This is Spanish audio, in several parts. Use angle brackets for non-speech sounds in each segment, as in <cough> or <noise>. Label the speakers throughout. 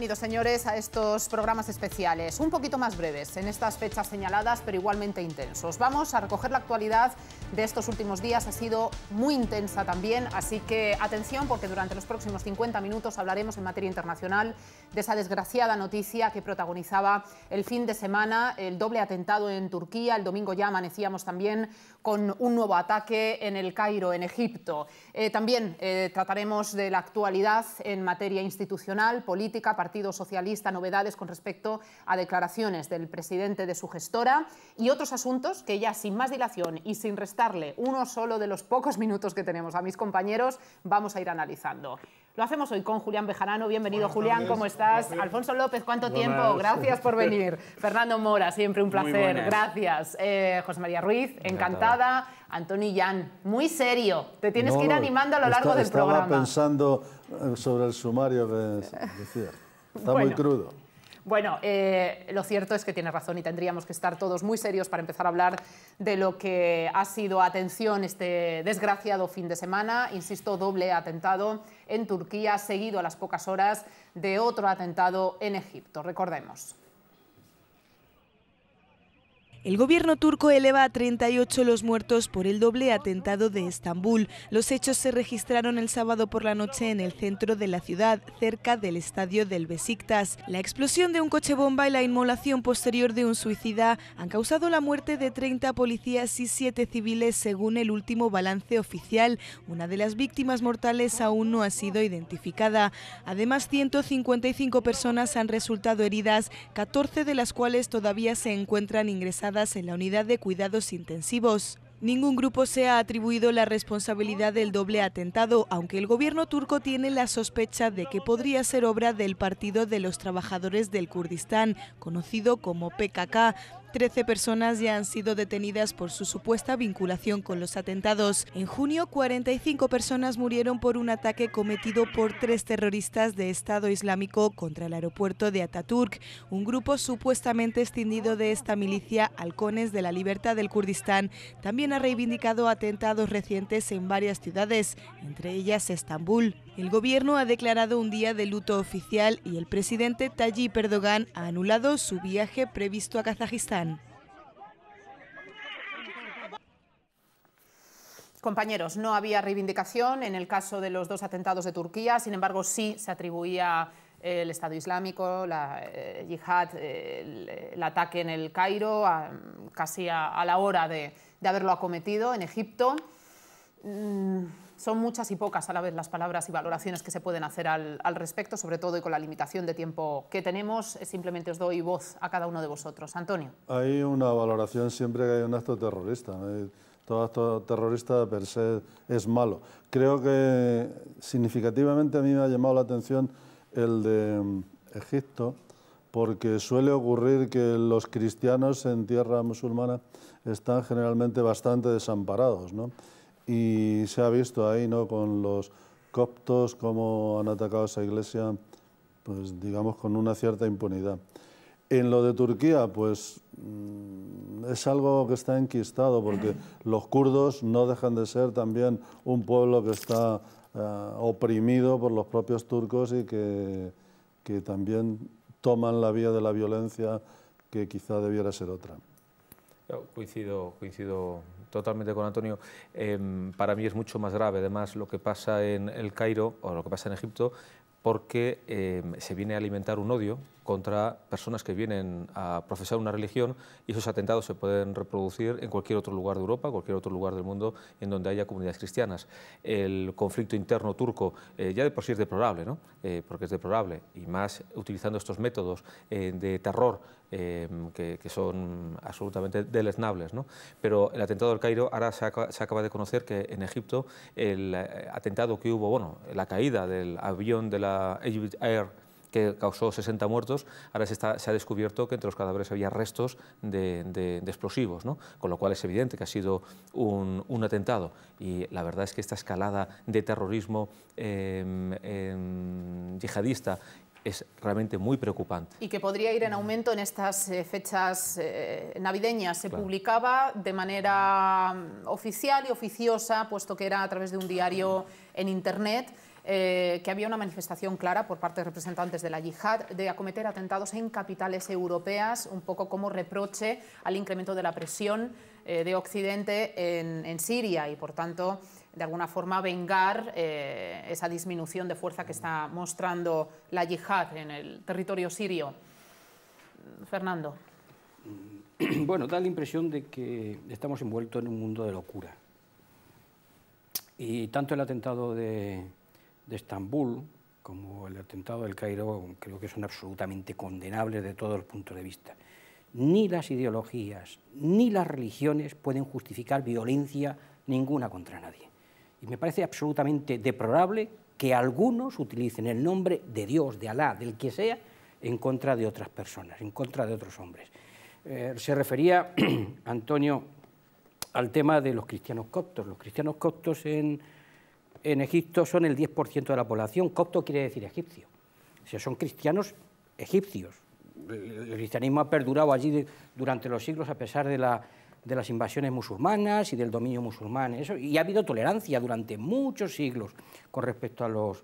Speaker 1: bienvenidos, señores, a estos programas especiales, un poquito más breves en estas fechas señaladas, pero igualmente intensos. Vamos a recoger la actualidad de estos últimos días, ha sido muy intensa también, así que atención porque durante los próximos 50 minutos hablaremos en materia internacional de esa desgraciada noticia que protagonizaba el fin de semana, el doble atentado en Turquía, el domingo ya amanecíamos también con un nuevo ataque en el Cairo, en Egipto. Eh, también eh, trataremos de la actualidad en materia institucional, política, Partido Socialista, novedades con respecto a declaraciones del presidente de su gestora y otros asuntos que ya sin más dilación y sin restarle uno solo de los pocos minutos que tenemos a mis compañeros, vamos a ir analizando. Lo hacemos hoy con Julián Bejarano. Bienvenido, Julián, ¿cómo estás? Alfonso López, ¿cuánto tiempo? Gracias por venir. <laughs> Fernando Mora, siempre un placer. Gracias. Eh, José María Ruiz, encantada. Antoni Yan, muy serio. Te tienes que ir animando a lo largo del programa. Estaba
Speaker 2: pensando eh, sobre el sumario que decía. Está muy crudo.
Speaker 1: Bueno, eh, lo cierto es que tienes razón y tendríamos que estar todos muy serios para empezar a hablar de lo que ha sido, atención, este desgraciado fin de semana. Insisto, doble atentado en Turquía, seguido a las pocas horas de otro atentado en Egipto. Recordemos.
Speaker 3: El gobierno turco eleva a 38 los muertos por el doble atentado de Estambul. Los hechos se registraron el sábado por la noche en el centro de la ciudad, cerca del estadio del Besiktas. La explosión de un coche bomba y la inmolación posterior de un suicida han causado la muerte de 30 policías y 7 civiles según el último balance oficial. Una de las víctimas mortales aún no ha sido identificada. Además, 155 personas han resultado heridas, 14 de las cuales todavía se encuentran ingresadas en la unidad de cuidados intensivos. Ningún grupo se ha atribuido la responsabilidad del doble atentado, aunque el gobierno turco tiene la sospecha de que podría ser obra del Partido de los Trabajadores del Kurdistán, conocido como PKK, 13 personas ya han sido detenidas por su supuesta vinculación con los atentados. En junio, 45 personas murieron por un ataque cometido por tres terroristas de Estado Islámico contra el aeropuerto de Ataturk, un grupo supuestamente extendido de esta milicia, Halcones de la Libertad del Kurdistán. También ha reivindicado atentados recientes en varias ciudades, entre ellas Estambul. El gobierno ha declarado un día de luto oficial y el presidente Tayyip Erdogan ha anulado su viaje previsto a Kazajistán. Compañeros, no había
Speaker 1: reivindicación en el caso de los dos atentados de Turquía, sin embargo sí se atribuía eh, el Estado Islámico, la eh, yihad, eh, el, ataque en el Cairo, casi a, la hora de, de haberlo acometido en Egipto. Mm, son muchas y pocas a la vez las palabras y valoraciones que se pueden hacer al, respecto, sobre todo y con la limitación de tiempo que tenemos. Eh, simplemente os doy voz a cada uno de vosotros. Antonio.
Speaker 2: Hay una valoración siempre que hay un acto terrorista. Eh, todo acto terrorista per se es malo. Creo que significativamente a mí me ha llamado la atención el de mm, Egipto, porque suele ocurrir que los cristianos en tierra musulmana están generalmente bastante desamparados. Y se ha visto ahí, ¿no? Con los coptos, cómo han atacado esa iglesia, pues digamos con una cierta impunidad. En lo de Turquía, pues mm, es algo que está enquistado, porque <clears throat> los kurdos no dejan de ser también un pueblo que está eh, oprimido por los propios turcos y que, que también toman la vía de la violencia que quizá debiera ser otra.
Speaker 4: Coincido, coincido totalmente con Antonio. Em, para mí es mucho más grave, además, lo que pasa en el Cairo o lo que pasa en Egipto, porque em, se viene a alimentar un odio contra personas que vienen a profesar una religión y esos atentados se pueden reproducir en cualquier otro lugar de Europa, cualquier otro lugar del mundo en donde haya comunidades cristianas. El conflicto interno turco eh, ya de por sí es deplorable, ¿no? Eh, porque es deplorable, y más utilizando estos métodos eh, de terror em, que, son absolutamente deleznables. ¿no? Pero el atentado del Cairo, ahora se, acaba, de conocer que en Egipto el atentado que hubo, bueno, la caída del avión de la Egypt Air, que causó 60 muertos, ahora se, ha descubierto que entre los cadáveres había restos de, explosivos, con lo cual es evidente que ha sido un, atentado. Y la verdad es que esta escalada de terrorismo em, em, yihadista es realmente muy preocupante.
Speaker 1: Y que podría ir en aumento en estas eh, fechas eh, navideñas. Se publicaba de manera mm, oficial y oficiosa, puesto que era a través de un diario en Internet. Eh, que había una manifestación clara por parte de representantes de la yihad de acometer atentados en capitales europeas, un poco como reproche al incremento de la presión eh, de Occidente en, Siria y, por tanto, de alguna forma vengar eh, esa disminución de fuerza que está mostrando la yihad en el territorio sirio. Fernando.
Speaker 5: <clears throat> Bueno, da la impresión de que estamos envueltos en un mundo de locura. Y tanto el atentado de, de Estambul, como el atentado del Cairo, creo que son absolutamente condenables de todo el punto de vista. Ni las ideologías ni las religiones pueden justificar violencia ninguna contra nadie. Y me parece absolutamente deplorable que algunos utilicen el nombre de Dios, de Alá, del que sea, en contra de otras personas, en contra de otros hombres. Eh, se refería, <clears throat> Antonio, al tema de los cristianos coptos. Los cristianos coptos en, en Egipto son el 10% de la población. Copto quiere decir egipcio. O son cristianos egipcios. El cristianismo ha perdurado allí durante los siglos a pesar de, las invasiones musulmanas y del dominio musulmán. y ha habido tolerancia durante muchos siglos con respecto a los,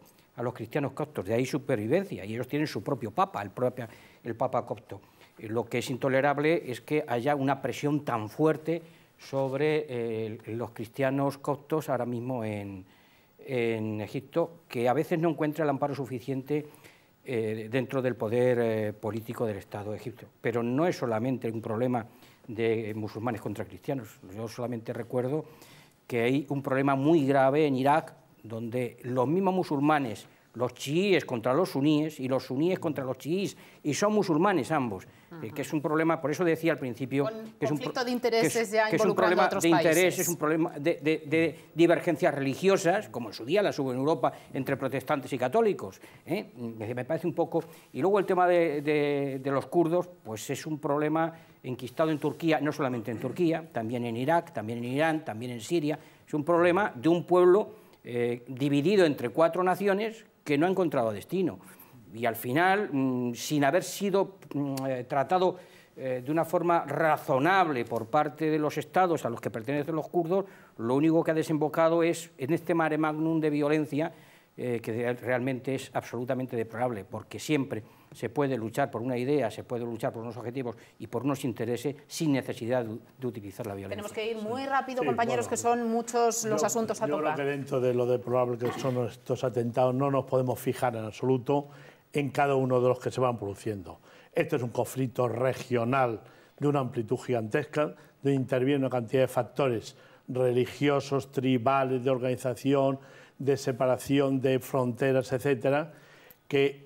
Speaker 5: cristianos coptos. De ahí su Y ellos tienen su propio papa, el, propio el papa copto. Eh, lo que es intolerable es que haya una presión tan fuerte sobre eh, los cristianos coptos ahora mismo en, en Egipto que a veces no encuentra el amparo suficiente eh, dentro del poder eh, político del Estado de Egipto. Pero no es solamente un problema de musulmanes contra cristianos. Yo solamente recuerdo que hay un problema muy grave en Irak, donde los mismos musulmanes los chiíes contra los suníes y los suníes contra los chiíes, y son musulmanes ambos, eh, que es un problema, por eso decía al principio... que es un conflicto de intereses que es, un problema de intereses, es un problema de, divergencias religiosas, como en su día las hubo en Europa entre protestantes y católicos. ¿eh? Me parece un poco... Y luego el tema de, los kurdos, pues es un problema enquistado en Turquía, no solamente en Turquía, también en Irak, también en Irán, también en Siria. Es un problema de un pueblo eh, dividido entre cuatro naciones que no ha encontrado destino. Y al final, mm, sin haber sido mm, eh, tratado eh, de una forma razonable por parte de los estados a los que pertenecen los kurdos, lo único que ha desembocado es en este mare magnum de violencia eh, que realmente es absolutamente deplorable, porque siempre se puede luchar por una idea, se puede luchar por unos objetivos y por unos intereses sin necesidad
Speaker 6: de, utilizar la violencia.
Speaker 1: Tenemos que ir muy rápido, compañeros, que son muchos los asuntos a yo Yo creo que
Speaker 6: dentro de lo de probable que son estos atentados no nos podemos fijar en absoluto en cada uno de los que se van produciendo. Esto es un conflicto regional de una amplitud gigantesca, donde interviene una cantidad de factores religiosos, tribales, de organización, de separación de fronteras, etcétera, que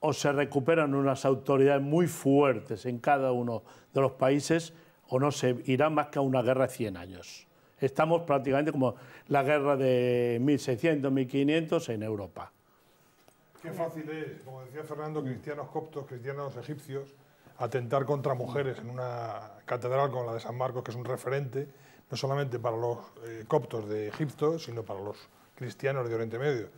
Speaker 6: o se recuperan unas autoridades muy fuertes en cada uno de los países o no se irá más que a una guerra de 100 años. Estamos prácticamente como la guerra de 1600, 1500 en Europa.
Speaker 7: Qué fácil es, como decía Fernando, cristianos coptos, cristianos egipcios, atentar contra mujeres en una catedral como la de San Marcos, que es un referente, no solamente para los eh, coptos de Egipto, sino para los cristianos de Oriente Medio.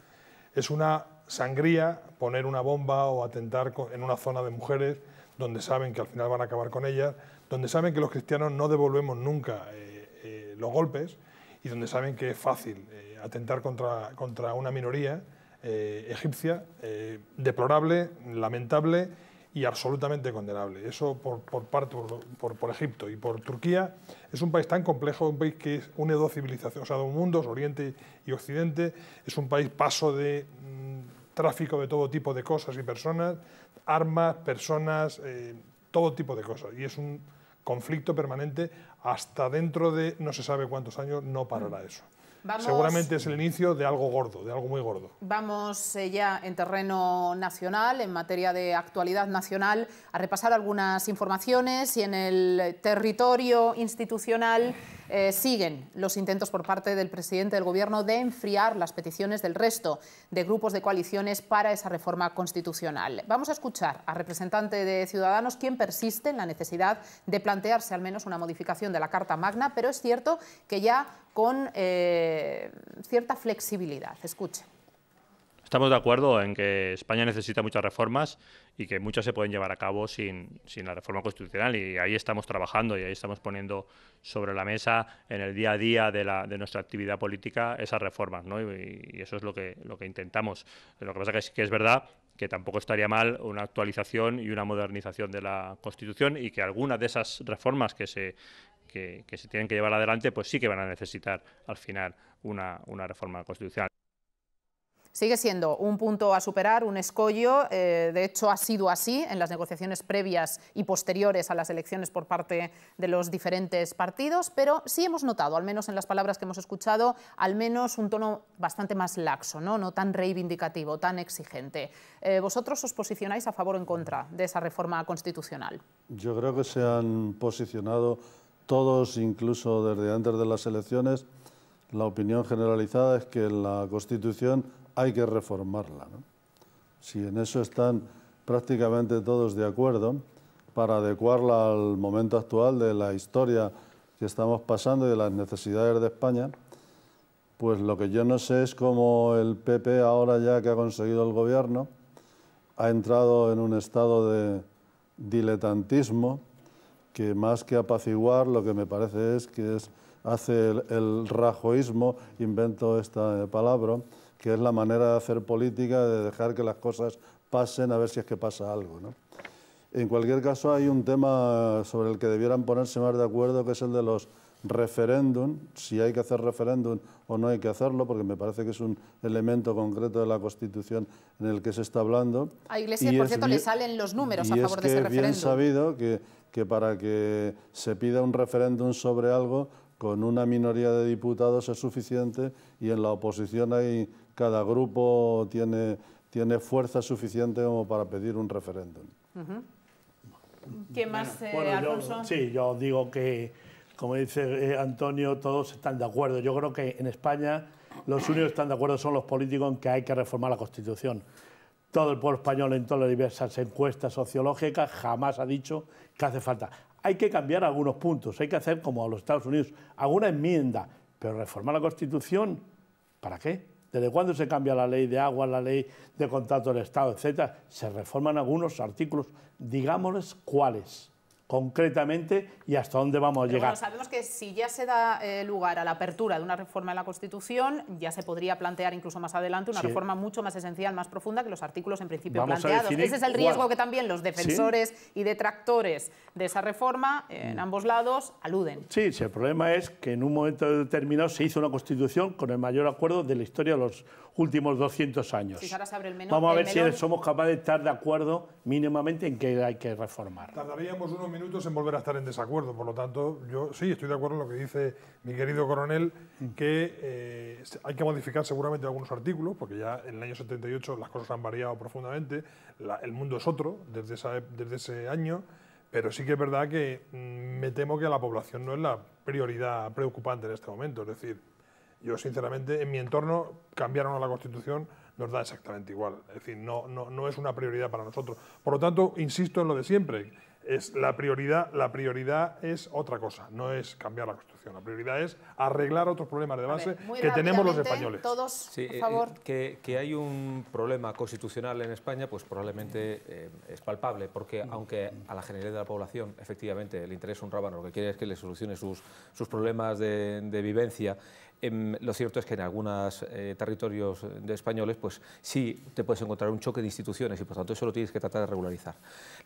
Speaker 7: Es una sangría poner una bomba o atentar en una zona de mujeres donde saben que al final van a acabar con ellas, donde saben que los cristianos no devolvemos nunca eh, eh, los golpes y donde saben que es fácil eh, atentar contra, contra una minoría egipcia, deplorable, lamentable y absolutamente condenable. Eso por, parte, por, Egipto y por Turquía. Es un país tan complejo, un país que une dos civilizaciones, o sea, dos mundos, Oriente y Occidente. Es un país paso de tráfico de todo tipo de cosas y personas, armas, personas, eh, todo tipo de cosas. Y es un conflicto permanente hasta dentro de no se sabe cuántos años, no parará mm. eso seguramente es el inicio de algo gordo, de algo muy gordo.
Speaker 1: Vamos eh, ya en terreno nacional, en materia de actualidad nacional, a repasar algunas informaciones y en el territorio institucional eh, siguen los intentos por parte del presidente del Gobierno de enfriar las peticiones del resto de grupos de coaliciones para esa reforma constitucional. Vamos a escuchar a representante de Ciudadanos, quien persiste en la necesidad de plantearse al menos una modificación de la Carta Magna, pero es cierto que ya con... Eh, eh, cierta flexibilidad. Escuche.
Speaker 4: Estamos de acuerdo en que España necesita muchas reformas y que muchas se pueden llevar a cabo sin, la reforma constitucional y ahí estamos trabajando y ahí estamos poniendo sobre la mesa en el día a día de, nuestra actividad política esas reformas y, eso es lo que, intentamos. Lo que pasa es que es verdad que tampoco estaría mal una actualización y una modernización de la Constitución y que alguna de esas reformas que se, que, se tienen que llevar adelante, pues sí que van a necesitar al final una, reforma constitucional.
Speaker 1: Sigue siendo un punto a superar, un escollo. Eh, de hecho, ha sido así en las negociaciones previas y posteriores a las elecciones por parte de los diferentes partidos, pero sí hemos notado, al menos en las palabras que hemos escuchado, al menos un tono bastante más laxo, no, no tan reivindicativo, tan exigente. Eh, ¿Vosotros os posicionáis a favor o en contra de esa reforma constitucional?
Speaker 2: Yo creo que se han posicionado todos, incluso desde antes de las elecciones, la opinión generalizada es que la Constitución hay que reformarla. Si en eso están prácticamente todos de acuerdo, para adecuarla al momento actual de la historia que estamos pasando y de las necesidades de España, pues lo que yo no sé es cómo el PP, ahora ya que ha conseguido el gobierno, ha entrado en un estado de diletantismo que más que apaciguar, lo que me parece es que es, hace el, rajoísmo, invento esta eh, palabra, que es la manera de hacer política, de dejar que las cosas pasen a ver si es que pasa algo. ¿no? En cualquier caso, hay un tema sobre el que debieran ponerse más de acuerdo, que es el de los referéndum, si hay que hacer referéndum o no hay que hacerlo, porque me parece que es un elemento concreto de la Constitución en el que se está hablando. A Iglesias, y por cierto, le
Speaker 1: salen los números a favor de ese referéndum. Y es bien sabido
Speaker 2: que que para que se pida un referéndum sobre algo con una minoría de diputados es suficiente y en la oposición hay cada grupo tiene, tiene fuerza suficiente como para pedir un referéndum.
Speaker 1: ¿Qué más, eh,
Speaker 6: sí, yo digo que, como dice eh, Antonio, todos están de acuerdo. Yo creo que en España los únicos que están de acuerdo son los políticos en que hay que reformar la Constitución todo el pueblo español en todas las diversas encuestas sociológicas jamás ha dicho que hace falta. Hay que cambiar algunos puntos, hay que hacer como a los Estados Unidos, alguna enmienda, pero reformar la Constitución, ¿para qué? ¿Desde cuándo se cambia la ley de agua, la ley de contrato del Estado, etcétera? Se reforman algunos artículos, digámosles cuáles concretamente y hasta dónde vamos a llegar.
Speaker 1: sabemos que si ya se da eh, lugar a la apertura de una reforma de la Constitución, ya se podría plantear incluso más adelante una reforma mucho más esencial, más profunda que los artículos en principio planteados. Ese es el riesgo que también los defensores y detractores de esa reforma eh, en mm. ambos lados aluden.
Speaker 6: Sí, sí, el problema es que en un momento determinado se hizo una Constitución con el mayor acuerdo de la historia de los últimos 200 años. vamos a ver si somos capaces de estar de acuerdo mínimamente en que hay que reformar.
Speaker 7: Tardaríamos unos minutos minutos en volver a estar en desacuerdo. Por lo tanto, yo sí estoy de acuerdo en lo que dice mi querido coronel, mm. que eh, hay que modificar seguramente algunos artículos, porque ya en el año 78 las cosas han variado profundamente, el mundo es otro desde, esa, desde ese año, pero sí que es verdad que mm, me temo que la población no es la prioridad preocupante en este momento. Es decir, yo sinceramente en mi entorno cambiaron a la Constitución nos da exactamente igual. Es decir, no, no, no es una prioridad para nosotros. Por lo tanto, insisto en lo de siempre la, prioridad, la prioridad es otra cosa, no es cambiar la Constitución. La prioridad es arreglar otros problemas de base que tenemos los españoles. Todos, por eh, favor. Eh, que, hay un problema constitucional en España, pues probablemente eh,
Speaker 4: es palpable, porque mm. aunque a la generalidad de la población efectivamente le interesa un rábano, lo que quiere es que le solucione sus, sus problemas de, de vivencia, Em, lo cierto es que en algunos eh, territorios de españoles, pues sí te puedes encontrar un choque de instituciones y por tanto eso lo tienes que tratar de regularizar.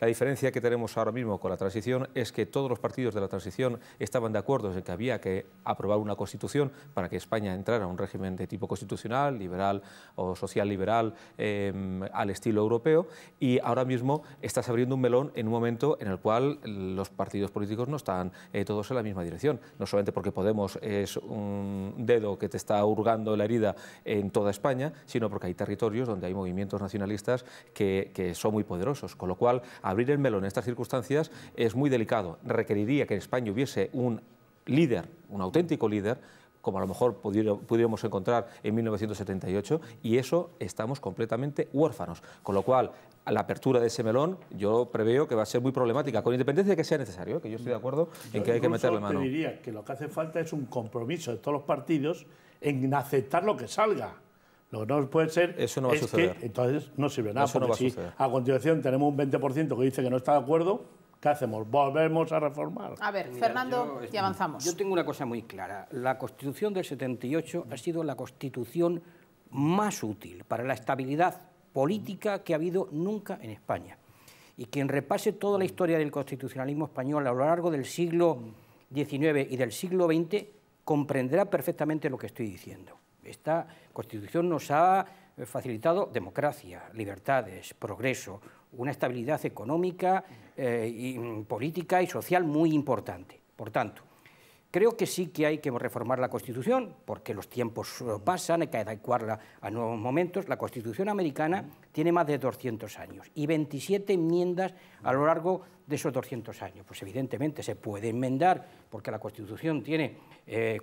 Speaker 4: La diferencia que tenemos ahora mismo con la transición es que todos los partidos de la transición estaban de acuerdo en que había que aprobar una constitución para que España entrara a un régimen de tipo constitucional, liberal o social liberal em, al estilo europeo y ahora mismo estás abriendo un melón en un momento en el cual los partidos políticos no están eh, todos en la misma dirección, no solamente porque Podemos es un dedo que te está hurgando la herida en toda España, sino porque hay territorios donde hay movimientos nacionalistas que, que son muy poderosos. Con lo cual, abrir el melón en estas circunstancias es muy delicado. Requeriría que en España hubiese un líder, un auténtico líder, como a lo mejor pudiéramos encontrar en 1978, y eso estamos completamente huérfanos. Con lo cual, la apertura de ese melón yo preveo que va a ser muy problemática, con independencia de que sea necesario, ¿eh? que yo estoy de
Speaker 6: acuerdo en que hay que meterle mano. Yo diría que lo que hace falta es un compromiso de todos los partidos en aceptar lo que salga. Lo que no puede ser eso no va es a suceder. que entonces no sirve nada, a, a continuación tenemos un 20% que dice que no está de acuerdo, ¿qué hacemos? ¿Volvemos a reformar?
Speaker 1: A ver, Fernando, y avanzamos. Yo
Speaker 5: tengo una cosa muy clara. La Constitución del 78 ha sido la Constitución más útil para la estabilidad política que ha habido nunca en España. Y quien repase toda la historia del constitucionalismo español a lo largo del siglo XIX y del siglo XX comprenderá perfectamente lo que estoy diciendo. Esta Constitución nos ha facilitado democracia, libertades, progreso, una estabilidad económica, eh, y, mm, política y social muy importante. Por tanto, creo que sí que hay que reformar la Constitución, porque los tiempos eh, pasan, hay que adecuarla a nuevos momentos. La Constitución americana tiene más de 200 años y 27 enmiendas a lo largo de esos 200 años. Pues evidentemente se puede enmendar, porque la Constitución tiene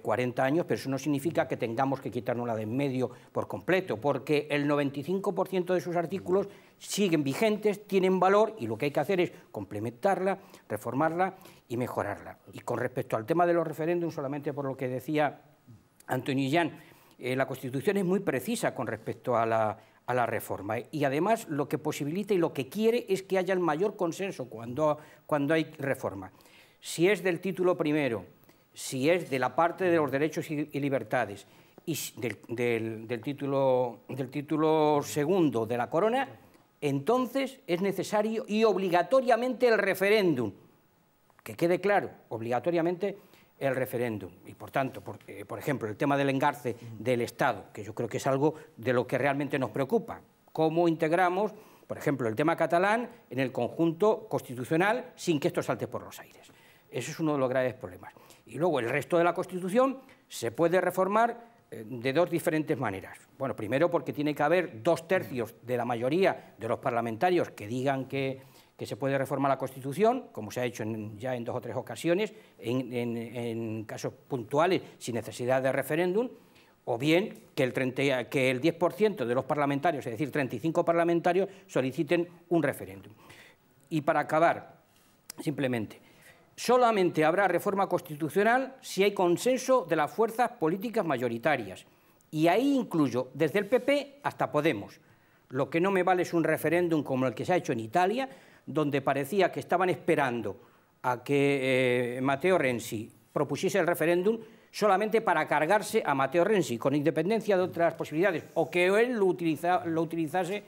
Speaker 5: 40 eh, años, pero eso no significa que tengamos que la de en medio por completo, porque el 95% de sus artículos siguen vigentes, tienen valor y lo que hay que hacer es complementarla, reformarla y mejorarla. Y con respecto al tema de los referéndums, solamente por lo que decía Antonio Yan, eh, la Constitución es muy precisa con respecto a la, reforma. Y además lo que posibilita y lo que quiere es que haya el mayor consenso cuando, cuando hay reforma. Si es del título primero, si es de la parte de los derechos y, libertades y título, del título segundo de la corona, entonces es necesario y obligatoriamente el referéndum. Que quede claro, obligatoriamente el referéndum. Y por tanto, eh, por, ejemplo, el tema del engarce del Estado, que yo creo que es algo de lo que realmente nos preocupa. ¿Cómo integramos, por ejemplo, el tema catalán en el conjunto constitucional sin que esto salte por los aires? Eso es uno de los graves problemas. Y luego el resto de la Constitución se puede reformar de dos diferentes maneras. Bueno, primero porque tiene que haber dos tercios de la mayoría de los parlamentarios que digan que, se puede reformar la Constitución, como se ha hecho ya en dos o tres ocasiones, en, casos puntuales sin necesidad de referéndum, o bien que el, que el 10% de los parlamentarios, es decir, 35 parlamentarios, soliciten un referéndum. Y para acabar, simplemente, solamente habrá reforma constitucional si hay consenso de las fuerzas políticas mayoritarias. Y ahí incluyo desde el PP hasta Podemos. Lo que no me vale es un referéndum como el que se ha hecho en Italia, donde parecía que estaban esperando a que eh, Matteo Mateo Renzi propusiese el referéndum solamente para cargarse a Mateo Renzi, con independencia de otras posibilidades, o que él lo, utilizase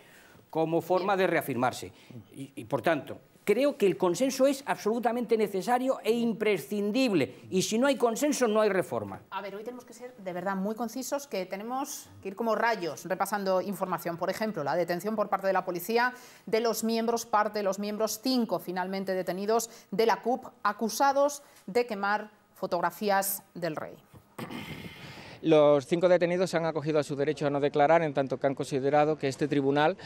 Speaker 5: como forma de reafirmarse. y por tanto, creo que el consenso es absolutamente necesario e imprescindible. Y si no hay consenso, no hay reforma.
Speaker 1: A ver, hoy tenemos que ser de verdad muy concisos, que tenemos que ir como rayos repasando información. Por ejemplo, la detención por parte de la policía de los miembros, parte de los miembros, cinco finalmente detenidos de la CUP, acusados de quemar fotografías del rey.
Speaker 5: Los cinco detenidos se han acogido a su derecho a no declarar, en tanto que han considerado que este tribunal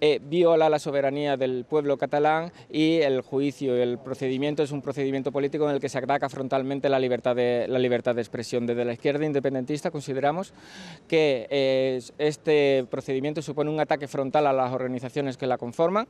Speaker 5: eh, viola la soberanía del pueblo catalán y el juicio, el procedimiento es un procedimiento político en el que se ataca frontalmente la libertad de, la libertad de expresión. Desde la izquierda independentista consideramos que eh, este procedimiento supone un ataque frontal a las organizaciones que la conforman,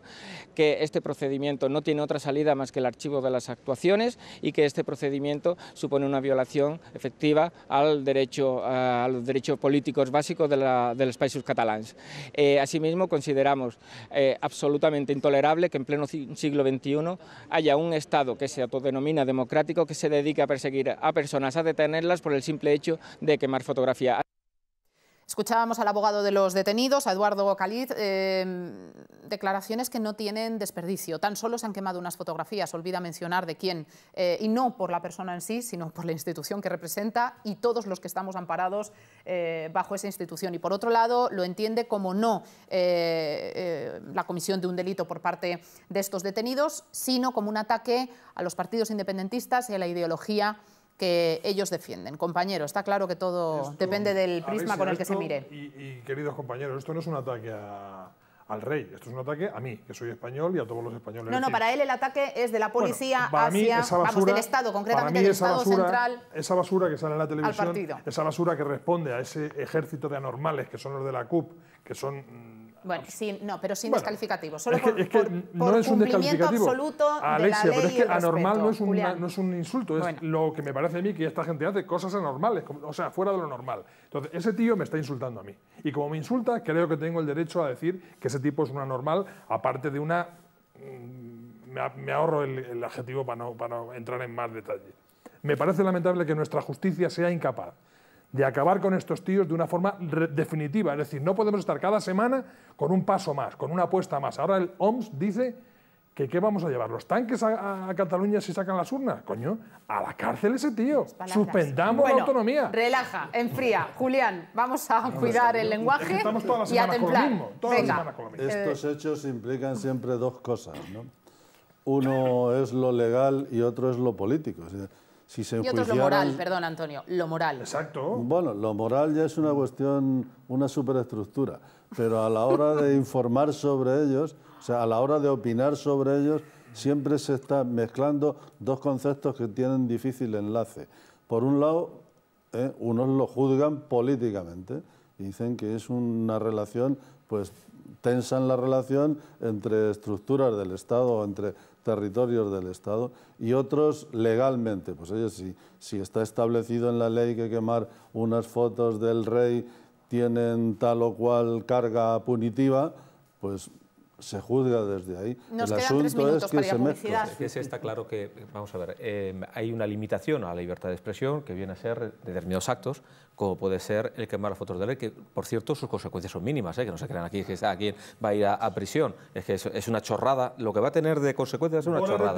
Speaker 5: que este procedimiento no tiene otra salida más que el archivo de las actuaciones y que este procedimiento supone una violación efectiva al derecho a los derechos políticos básicos de, la, de los países catalans. Eh, asimismo, consideramos eh, absolutamente intolerable que en pleno siglo XXI haya un Estado que se autodenomina democrático que se dedique a perseguir a personas, a detenerlas por el simple hecho de quemar fotografía.
Speaker 1: Escuchábamos al abogado de los detenidos, a Eduardo Caliz, em, declaraciones que no tienen desperdicio. Tan solo se han quemado unas fotografías, olvida mencionar de quién, eh, y no por la persona en sí, sino por la institución que representa y todos los que estamos amparados eh, bajo esa institución. Y por otro lado, lo entiende como no eh, la comisión de un delito por parte de estos detenidos, sino como un ataque a los partidos independentistas y a la ideología que ellos defienden. Compañero, está claro que todo depende del prisma con el que se mire.
Speaker 7: Y, queridos compañeros, esto no es un ataque al rey, esto es un ataque a mí, que soy español y a todos los españoles. No, no, para
Speaker 1: él el ataque es de la policía hacia, vamos, del Estado, concretamente del Estado central.
Speaker 7: Esa basura que sale en la televisión, esa basura que responde a ese ejército de anormales que son los de la CUP, que son mm,
Speaker 1: bueno, sí, no, pero sin descalificativo. Solo es
Speaker 7: por, no es un descalificativo. absoluto de la ley pero es que anormal no, es un insulto, es lo que me parece a mí que esta gente hace cosas anormales, o sea, fuera de lo normal. Entonces, ese tío me está insultando a mí. Y como me insulta, creo que tengo el derecho a decir que ese tipo es un anormal, aparte de una... Mm, me ahorro el, adjetivo para no, para entrar en más detalle. Me parece lamentable que nuestra justicia sea incapaz de acabar con estos tíos de una forma definitiva. Es decir, no podemos estar cada semana con un paso más, con una apuesta más. Ahora el OMS dice que qué vamos a llevar, los tanques a, Cataluña si sacan las urnas. Coño, a la cárcel ese tío. Suspendamos
Speaker 2: la
Speaker 1: autonomía. Relaja, enfría. <laughs> Julián, vamos a cuidar el
Speaker 7: lenguaje y Con mismo,
Speaker 4: Estos
Speaker 2: eh. hechos implican siempre dos cosas. ¿no? Uno es lo legal y otro es lo político y lo moral,
Speaker 1: perdón, Antonio, lo moral. Exacto.
Speaker 2: Bueno, lo moral ya es una cuestión, una superestructura, pero a la hora de informar sobre ellos, o sea, a la hora de opinar sobre ellos, siempre se está mezclando dos conceptos que tienen difícil enlace. Por un lado, eh, unos lo juzgan políticamente, dicen que es una relación, pues en la relación entre estructuras del Estado, entre territorios del Estado, y otros legalmente. Pues ellos si, si está establecido en la ley que quemar unas fotos del rey tienen tal o cual carga punitiva, pues se juzga desde ahí. el asunto es
Speaker 4: que se está claro que, vamos a ver, eh, hay una limitación a la libertad de expresión que viene a ser determinados actos, como puede ser el quemar las fotos del rey, que por cierto sus consecuencias son mínimas, ¿eh? que no se crean aquí que a quién va a ir a, prisión, es que es, una chorrada, lo que va a tener de consecuencias es una chorrada.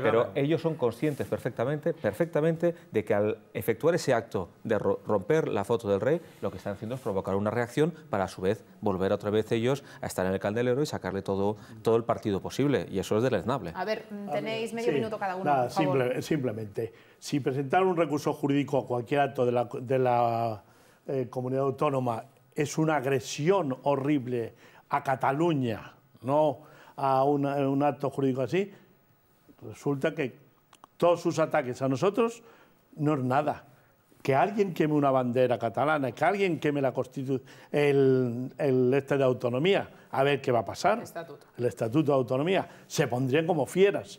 Speaker 4: Pero ellos son conscientes perfectamente, perfectamente de que al efectuar ese acto de romper la foto del rey, lo que están haciendo es provocar una reacción para a su vez volver otra vez ellos a estar en el candelero y sacarle todo, todo el partido posible,
Speaker 6: y eso es deleznable.
Speaker 1: A ver, tenéis medio minuto cada uno. por favor.
Speaker 6: simplemente, si presentar un recurso jurídico a cualquier acto de la eh, comunidad autónoma es una agresión horrible a Cataluña, no a un acto jurídico así, resulta que todos sus ataques a nosotros no es nada. Que alguien queme una bandera catalana, que alguien queme la Constitución, el, el, este de autonomía, a ver qué va a pasar. El estatuto. de autonomía. Se pondrían como fieras.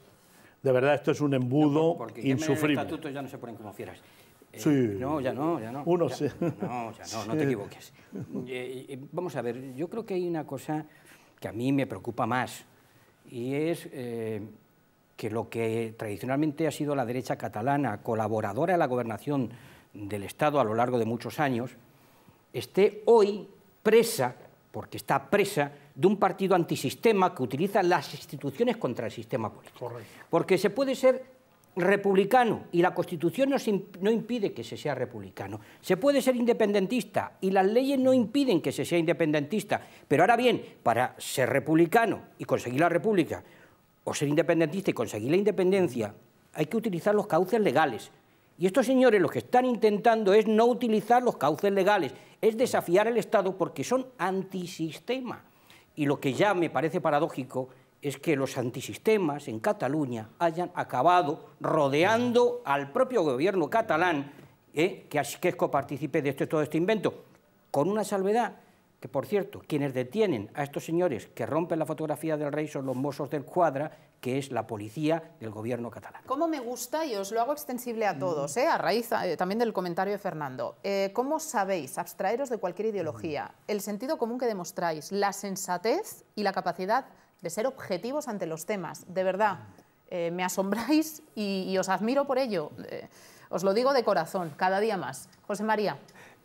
Speaker 6: De verdad, esto es un embudo no, porque insufrible.
Speaker 5: ya no se ponen como fieras. Eh, no, ya no, ya no. Uno No, ya
Speaker 6: no, <laughs> no te equivoques.
Speaker 5: Eh, eh, vamos a ver, yo creo que hay una cosa que a mí me preocupa más y es que lo que tradicionalmente ha sido la derecha catalana, colaboradora de la gobernación del Estado a lo largo de muchos años, esté hoy presa, porque está presa, de un partido antisistema que utiliza las instituciones contra el sistema político. Correcto. Porque se puede ser republicano y la Constitución no, impide que se sea republicano. Se puede ser independentista y las leyes no impiden que se sea independentista. Pero ahora bien, para ser republicano y conseguir la república, o ser independentista y conseguir la independencia, hay que utilizar los cauces legales. Y estos señores lo que están intentando es no utilizar los cauces legales, es desafiar al Estado porque son antisistema. Y lo que ya me parece paradójico es que los antisistemas en Cataluña hayan acabado rodeando al propio gobierno catalán, eh, que, que es copartícipe de este, todo este invento, con una salvedad, que por cierto, quienes detienen a estos señores que rompen la fotografía del rey son los mozos del cuadra, que es la policía del gobierno catalán.
Speaker 1: Como me gusta? Y os lo hago extensible a todos, eh, a raíz eh, también del comentario de Fernando. Eh, ¿Cómo sabéis abstraeros de cualquier ideología? El sentido común que demostráis, la sensatez y la capacidad de ser objetivos ante los temas. De verdad, eh, me asombráis y, os admiro por ello. Eh, os lo digo de corazón, cada día más. José María.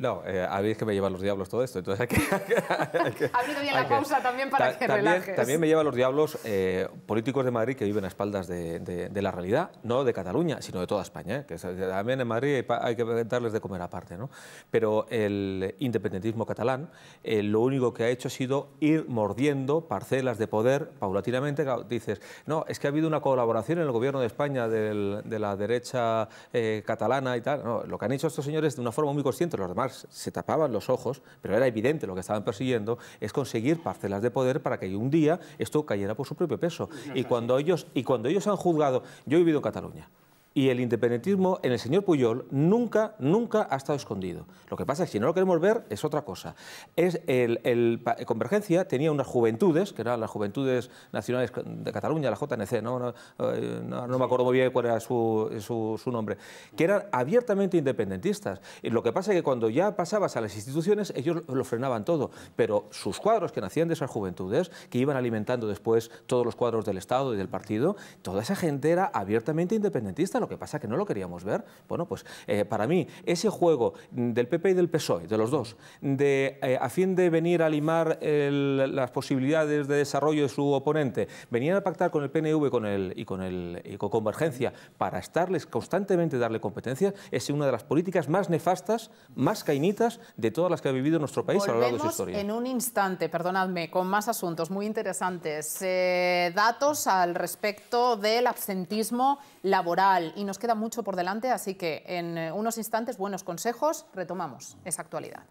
Speaker 4: No, eh, habéis que me lleva los diablos todo esto, entonces
Speaker 2: habido <laughs> bien la pausa también para que también, También me
Speaker 4: lleva los diablos eh, políticos de Madrid que viven a espaldas de, la realidad, no de Cataluña, sino de toda España, eh, que también en Madrid hay, que darles de comer aparte, ¿no? Pero el independentismo catalán eh, lo único que ha hecho ha sido ir mordiendo parcelas de poder paulatinamente. Dices, no, es que ha habido una colaboración en el gobierno de España de la derecha catalana y tal. No, lo que han hecho estos señores de una forma muy consciente, los demás se tapaban los ojos, pero era evidente lo que estaban persiguiendo, es conseguir parcelas de poder para que un día esto cayera por su propio peso. y, cuando ellos, y cuando ellos han juzgado, yo he vivido en Cataluña, y el independentismo en el señor Puyol nunca, nunca ha estado escondido. Lo que pasa es que si no lo queremos ver es otra cosa. Es el, Convergencia tenía unas juventudes, que eran las Juventudes Nacionales de Cataluña, la JNC, no, me acuerdo muy bien cuál era su, nombre, que eran abiertamente independentistas. Y lo que pasa es que cuando ya pasabas a las instituciones ellos lo frenaban todo, pero sus cuadros que nacían de esas juventudes, que iban alimentando después todos los cuadros del Estado y del partido, toda esa gente era abiertamente independentista lo que pasa que no lo queríamos ver. Bueno, pues eh, para mí ese juego del PP y del PSOE, de los dos, eh, a fin de venir a limar las posibilidades de desarrollo de su oponente, venían a pactar con el PNV con el, y, con el, Convergencia para estarles constantemente darle competencia, es una de las políticas más nefastas, más cainitas de todas las que ha vivido nuestro país a lo largo de su historia. En
Speaker 1: un instante, perdonadme, con más asuntos muy interesantes, eh, datos al respecto del absentismo laboral y nos queda mucho por delante, así que en eh, unos instantes, buenos consejos, retomamos esa actualidad.